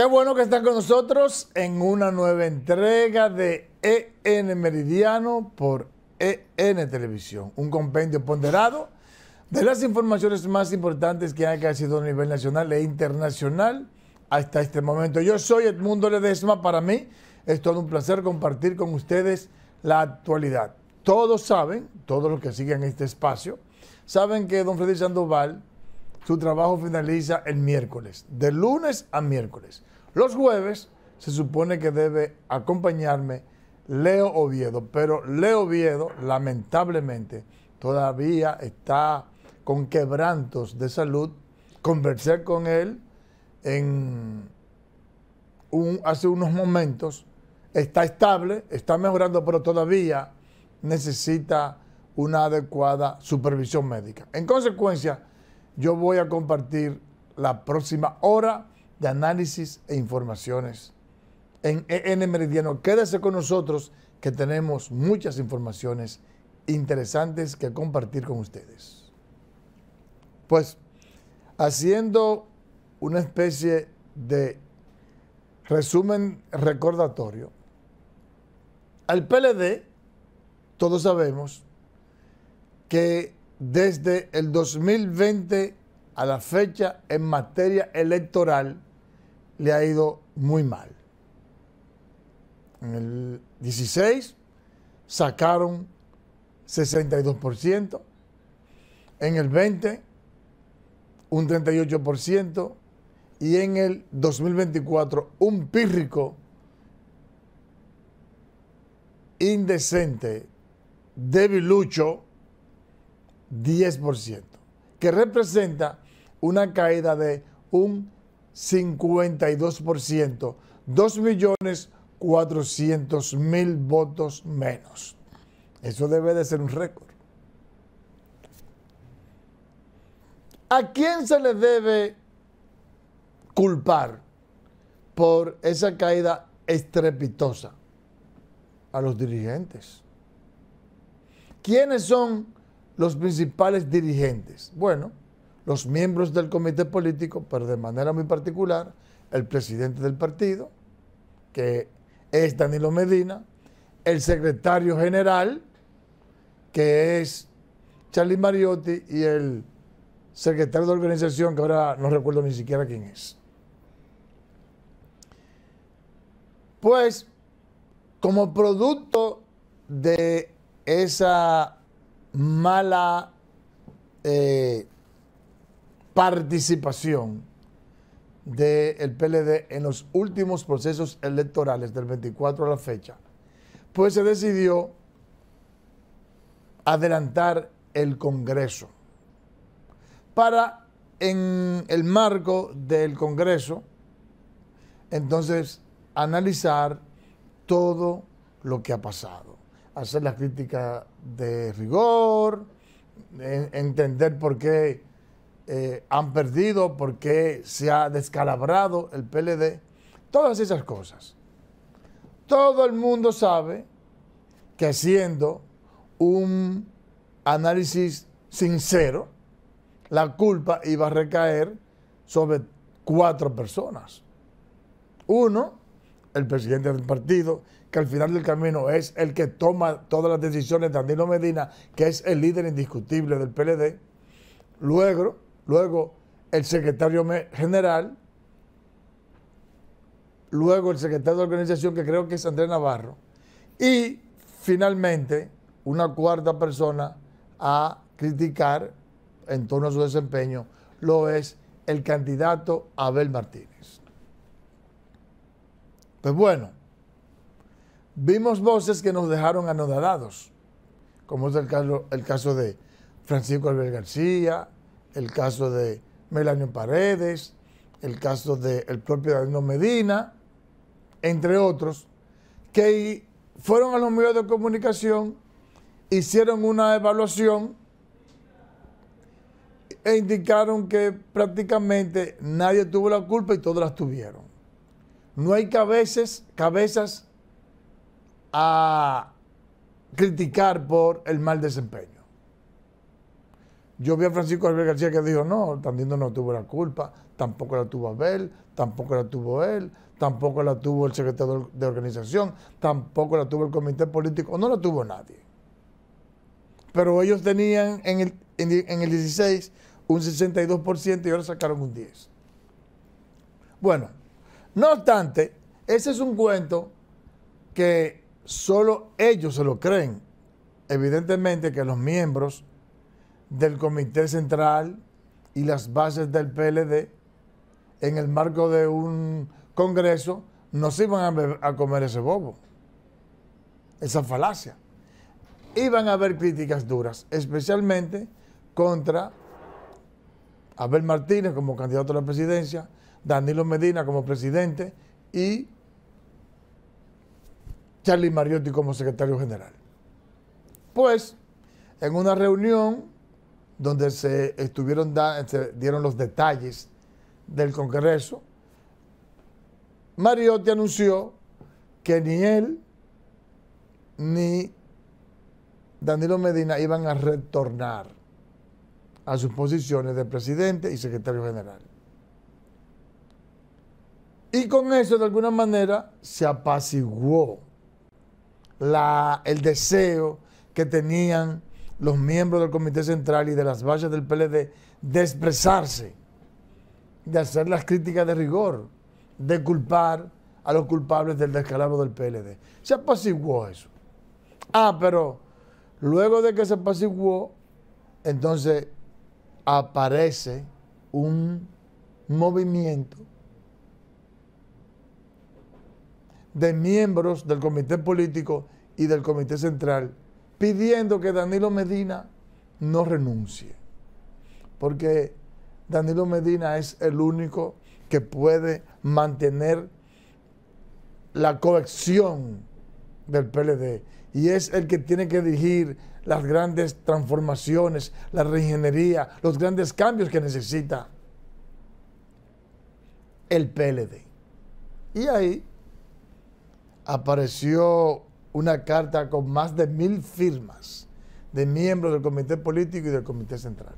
Qué bueno que están con nosotros en una nueva entrega de EN Meridiano por EN Televisión, un compendio ponderado de las informaciones más importantes que han sido a nivel nacional e internacional hasta este momento. Yo soy Edmundo Ledesma, para mí es todo un placer compartir con ustedes la actualidad. Todos saben, todos los que siguen este espacio, saben que don Freddy Sandoval su trabajo finaliza el miércoles, de lunes a miércoles. Los jueves se supone que debe acompañarme Leo Oviedo, pero Leo Oviedo lamentablemente todavía está con quebrantos de salud. Conversé con él en hace unos momentos. Está estable, está mejorando, pero todavía necesita una adecuada supervisión médica. En consecuencia, yo voy a compartir la próxima hora de análisis e informaciones en EN Meridiano. Quédese con nosotros que tenemos muchas informaciones interesantes que compartir con ustedes. Pues haciendo una especie de resumen recordatorio, al PLD todos sabemos que desde el 2020 a la fecha en materia electoral le ha ido muy mal. En el 16 sacaron 62%, en el 20 un 38% y en el 2024 un pírrico indecente, débilucho 10%, que representa una caída de un 52%, 2.400.000 votos menos. Eso debe de ser un récord. ¿A quién se le debe culpar por esa caída estrepitosa? A los dirigentes. ¿Quiénes son los principales dirigentes? Bueno, los miembros del comité político, pero de manera muy particular, el presidente del partido, que es Danilo Medina, el secretario general, que es Charlie Mariotti, y el secretario de organización, que ahora no recuerdo ni siquiera quién es. Pues, como producto de esa mala eh, participación del PLD en los últimos procesos electorales del 24 a la fecha, pues se decidió adelantar el Congreso para en el marco del Congreso entonces analizar todo lo que ha pasado, hacer la crítica de rigor, entender por qué eh, han perdido, porque se ha descalabrado el PLD, todas esas cosas. Todo el mundo sabe que siendo un análisis sincero, la culpa iba a recaer sobre cuatro personas. Uno, el presidente del partido, que al final del camino es el que toma todas las decisiones, Andino Medina, que es el líder indiscutible del PLD. Luego, luego el secretario general, luego el secretario de organización, que creo que es Andrés Navarro, y finalmente una cuarta persona a criticar en torno a su desempeño lo es el candidato Abel Martínez. Pues bueno, vimos voces que nos dejaron anodalados, como es el caso, el caso de Francisco Albert García, el caso de Melanio Paredes, el caso del propio Danilo Medina, entre otros, que fueron a los medios de comunicación, hicieron una evaluación e indicaron que prácticamente nadie tuvo la culpa y todas las tuvieron. No hay cabezas a criticar por el mal desempeño. Yo vi a Francisco Alberto García que dijo, no, también no tuvo la culpa, tampoco la tuvo Abel, tampoco la tuvo él, tampoco la tuvo el secretario de organización, tampoco la tuvo el comité político, no la tuvo nadie. Pero ellos tenían en el, en el 16 un 62% y ahora sacaron un 10%. Bueno, no obstante, ese es un cuento que solo ellos se lo creen. Evidentemente que los miembros del Comité Central y las bases del PLD en el marco de un Congreso no iban a, a comer ese bobo, esa falacia. Iban a haber críticas duras, especialmente contra Abel Martínez como candidato a la presidencia, Danilo Medina como presidente y Charlie Mariotti como secretario general. Pues, en una reunión donde se estuvieron dieron los detalles del Congreso, Mariotti anunció que ni él ni Danilo Medina iban a retornar a sus posiciones de presidente y secretario general. Y con eso, de alguna manera, se apaciguó la, el deseo que tenían los miembros del Comité Central y de las vallas del PLD de expresarse, de hacer las críticas de rigor, de culpar a los culpables del descalabro del PLD. Se apaciguó eso. Ah, pero luego de que se apaciguó, entonces aparece un movimiento de miembros del comité político y del comité central pidiendo que Danilo Medina no renuncie, porque Danilo Medina es el único que puede mantener la cohesión del PLD y es el que tiene que dirigir las grandes transformaciones, la reingeniería, los grandes cambios que necesita el PLD. Y ahí apareció una carta con más de mil firmas de miembros del Comité Político y del Comité Central.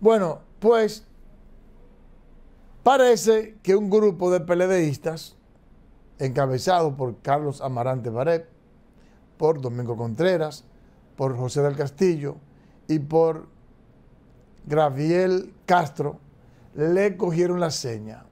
Bueno, pues parece que un grupo de peledeístas, encabezado por Carlos Amarante Baret, por Domingo Contreras, por José del Castillo y por Graviel Castro, le cogieron la seña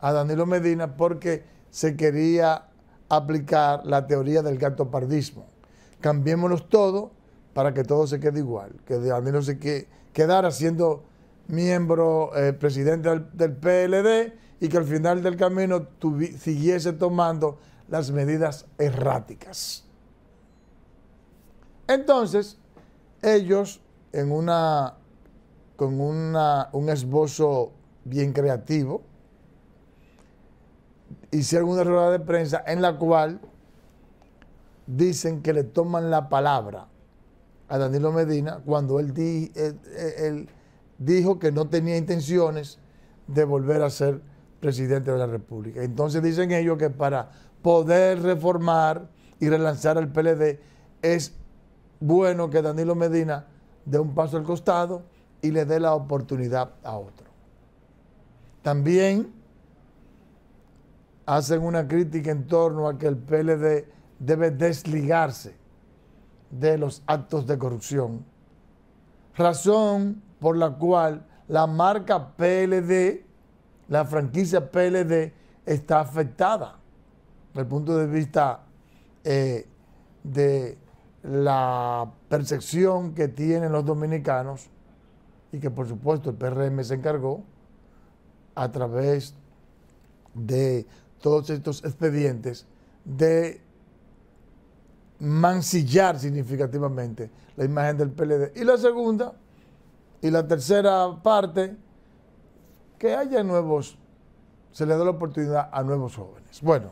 a Danilo Medina porque se quería aplicar la teoría del gatopardismo. Cambiémonos todo para que todo se quede igual, que al menos se quedara siendo miembro, eh, presidente del, PLD y que al final del camino siguiese tomando las medidas erráticas. Entonces, ellos en una, con un esbozo bien creativo, hicieron una rueda de prensa en la cual dicen que le toman la palabra a Danilo Medina cuando él, dijo que no tenía intenciones de volver a ser presidente de la República. Entonces dicen ellos que para poder reformar y relanzar al PLD es bueno que Danilo Medina dé un paso al costado y le dé la oportunidad a otro. También hacen una crítica en torno a que el PLD debe desligarse de los actos de corrupción. Razón por la cual la marca PLD, la franquicia PLD, está afectada desde el punto de vista eh, de la percepción que tienen los dominicanos y que por supuesto el PRM se encargó a través de todos estos expedientes de mancillar significativamente la imagen del PLD. Y la segunda y la tercera parte, que haya nuevos, se le da la oportunidad a nuevos jóvenes. Bueno,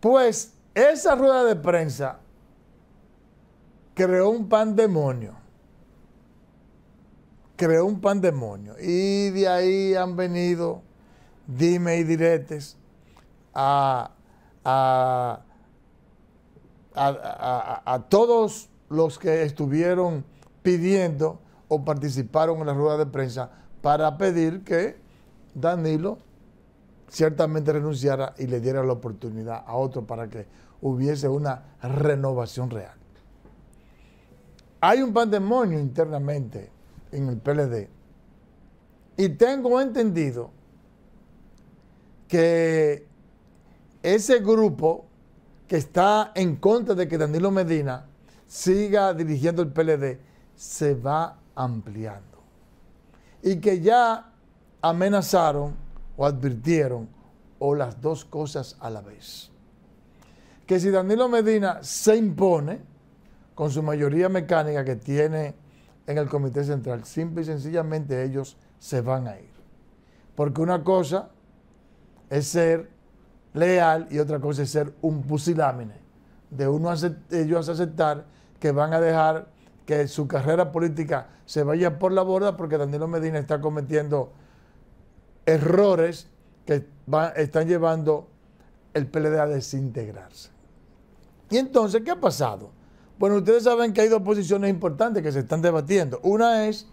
pues esa rueda de prensa creó un pandemonio. Creó un pandemonio. Y de ahí han venido dime y diretes, a, todos los que estuvieron pidiendo o participaron en la rueda de prensa para pedir que Danilo ciertamente renunciara y le diera la oportunidad a otro para que hubiese una renovación real. Hay un pandemonio internamente en el PLD y tengo entendido que ese grupo que está en contra de que Danilo Medina siga dirigiendo el PLD se va ampliando. Y que ya amenazaron o advirtieron o las dos cosas a la vez. Que si Danilo Medina se impone con su mayoría mecánica que tiene en el Comité Central, simple y sencillamente ellos se van a ir. Porque una cosa es ser leal y otra cosa es ser un pusilámine. De uno a ellos aceptar que van a dejar que su carrera política se vaya por la borda porque Danilo Medina está cometiendo errores que están llevando el PLD a desintegrarse. Y entonces, ¿qué ha pasado? Bueno, ustedes saben que hay dos posiciones importantes que se están debatiendo. Una es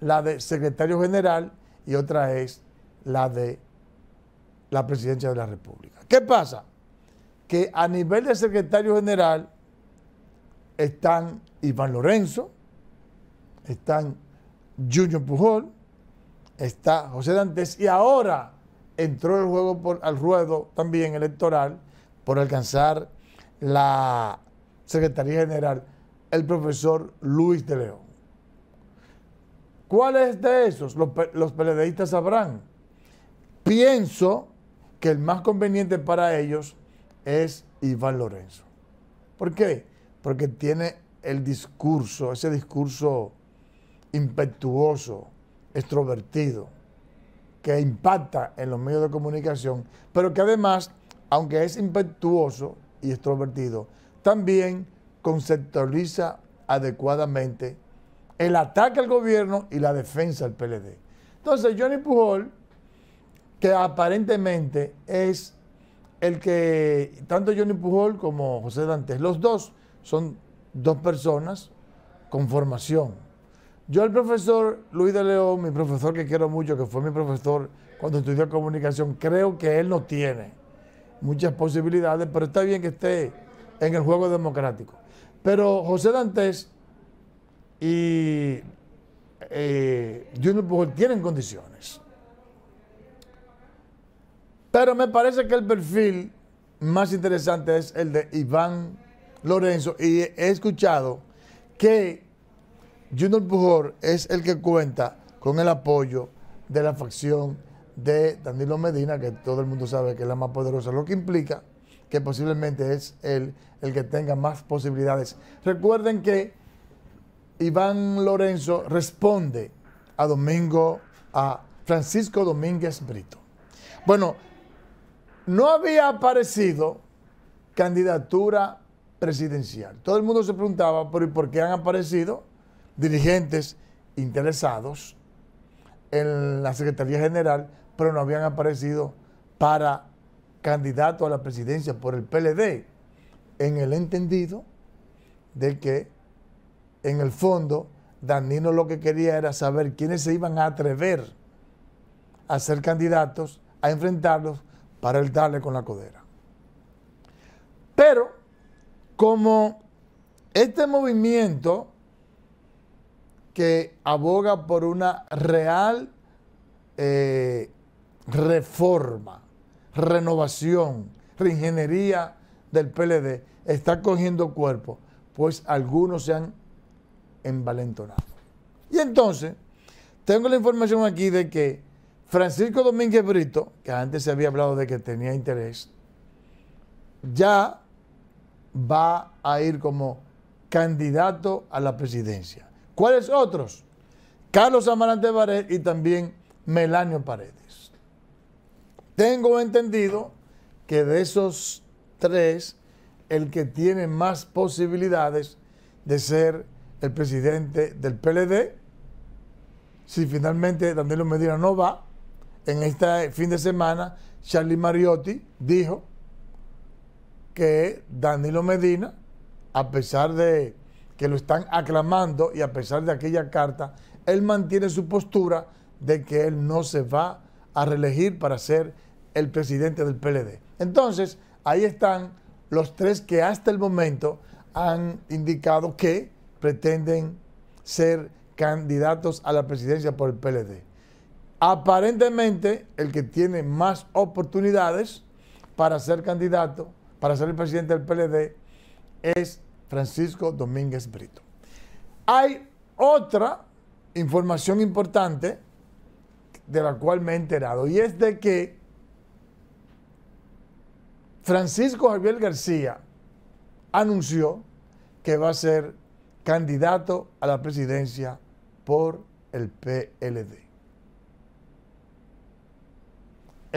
la de secretario general y otra es la de la presidencia de la República. ¿Qué pasa? Que a nivel de secretario general están Iván Lorenzo, están Junior Pujol, está José Dantes y ahora entró el juego por, al ruedo también electoral por alcanzar la Secretaría General el profesor Luis de León. ¿cuál es de esos los, los sabrán? Pienso que el más conveniente para ellos es Iván Lorenzo. ¿Por qué? Porque tiene el discurso, ese discurso impetuoso, extrovertido, que impacta en los medios de comunicación, pero que además, aunque es impetuoso y extrovertido, también conceptualiza adecuadamente el ataque al gobierno y la defensa del PLD. Entonces, Johnny Pujol que aparentemente es el que tanto Johnny Pujol como José Dantes, los dos son dos personas con formación. Yo el profesor Luis de León, mi profesor que quiero mucho, que fue mi profesor cuando estudió comunicación, creo que él no tiene muchas posibilidades, pero está bien que esté en el juego democrático. Pero José Dantes y eh, Johnny Pujol tienen condiciones. Pero me parece que el perfil más interesante es el de Iván Lorenzo. Y he escuchado que Junior Pujor es el que cuenta con el apoyo de la facción de Danilo Medina, que todo el mundo sabe que es la más poderosa, lo que implica que posiblemente es el, el que tenga más posibilidades. Recuerden que Iván Lorenzo responde a Domingo, a Francisco Domínguez Brito. Bueno, no había aparecido candidatura presidencial. Todo el mundo se preguntaba por, por qué han aparecido dirigentes interesados en la Secretaría General, pero no habían aparecido para candidato a la presidencia por el PLD, en el entendido de que en el fondo Danilo lo que quería era saber quiénes se iban a atrever a ser candidatos, a enfrentarlos para el darle con la codera. Pero como este movimiento que aboga por una real eh, reforma, renovación, reingeniería del PLD está cogiendo cuerpo, pues algunos se han envalentonado. Y entonces, tengo la información aquí de que Francisco Domínguez Brito, que antes se había hablado de que tenía interés, ya va a ir como candidato a la presidencia. ¿Cuáles otros? Carlos Amarante Barret y también Melanio Paredes. Tengo entendido que de esos tres, el que tiene más posibilidades de ser el presidente del PLD, si finalmente Danilo Medina no va, en este fin de semana, Charlie Mariotti dijo que Danilo Medina, a pesar de que lo están aclamando y a pesar de aquella carta, él mantiene su postura de que él no se va a reelegir para ser el presidente del PLD. Entonces, ahí están los tres que hasta el momento han indicado que pretenden ser candidatos a la presidencia por el PLD aparentemente el que tiene más oportunidades para ser candidato, para ser el presidente del PLD, es Francisco Domínguez Brito. Hay otra información importante de la cual me he enterado y es de que Francisco Javier García anunció que va a ser candidato a la presidencia por el PLD.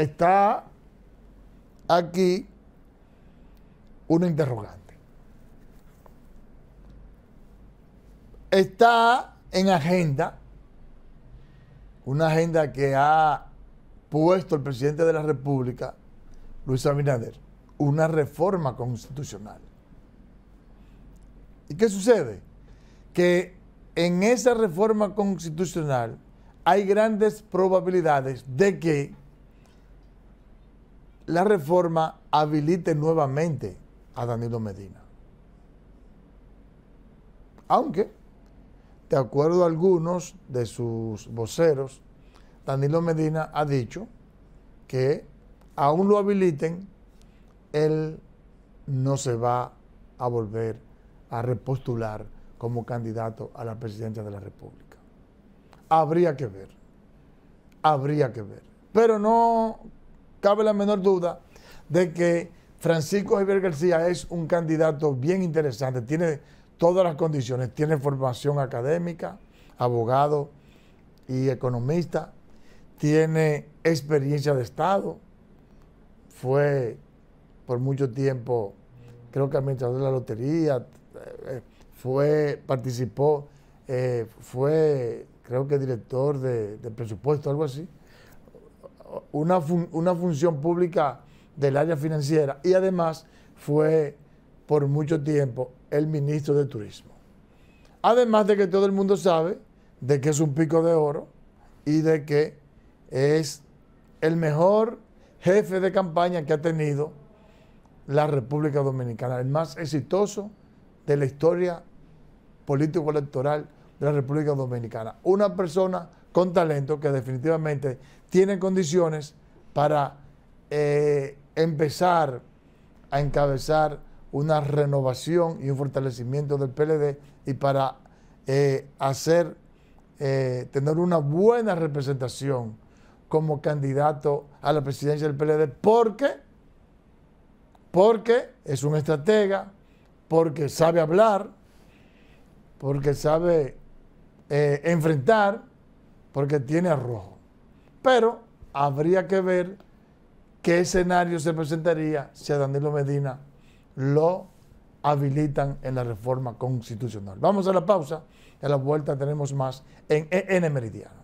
está aquí un interrogante. Está en agenda, una agenda que ha puesto el presidente de la República, Luis Abinader, una reforma constitucional. ¿Y qué sucede? Que en esa reforma constitucional hay grandes probabilidades de que la reforma habilite nuevamente a Danilo Medina. Aunque, de acuerdo a algunos de sus voceros, Danilo Medina ha dicho que aún lo habiliten, él no se va a volver a repostular como candidato a la presidencia de la República. Habría que ver, habría que ver. Pero no cabe la menor duda de que Francisco Javier García es un candidato bien interesante, tiene todas las condiciones, tiene formación académica, abogado y economista, tiene experiencia de Estado, fue por mucho tiempo, creo que administrador de la lotería, eh, fue, participó, eh, fue, creo que director de presupuesto, algo así una, función pública del área financiera y además fue por mucho tiempo el ministro de Turismo. Además de que todo el mundo sabe de que es un pico de oro y de que es el mejor jefe de campaña que ha tenido la República Dominicana, el más exitoso de la historia político-electoral de la República Dominicana. Una persona con talento que definitivamente tienen condiciones para eh, empezar a encabezar una renovación y un fortalecimiento del PLD y para eh, hacer, eh, tener una buena representación como candidato a la presidencia del PLD, qué? porque es un estratega, porque sabe hablar, porque sabe enfrentar, porque tiene arrojo. Pero habría que ver qué escenario se presentaría si a Danilo Medina lo habilitan en la reforma constitucional. Vamos a la pausa, y a la vuelta tenemos más en EN Meridiano.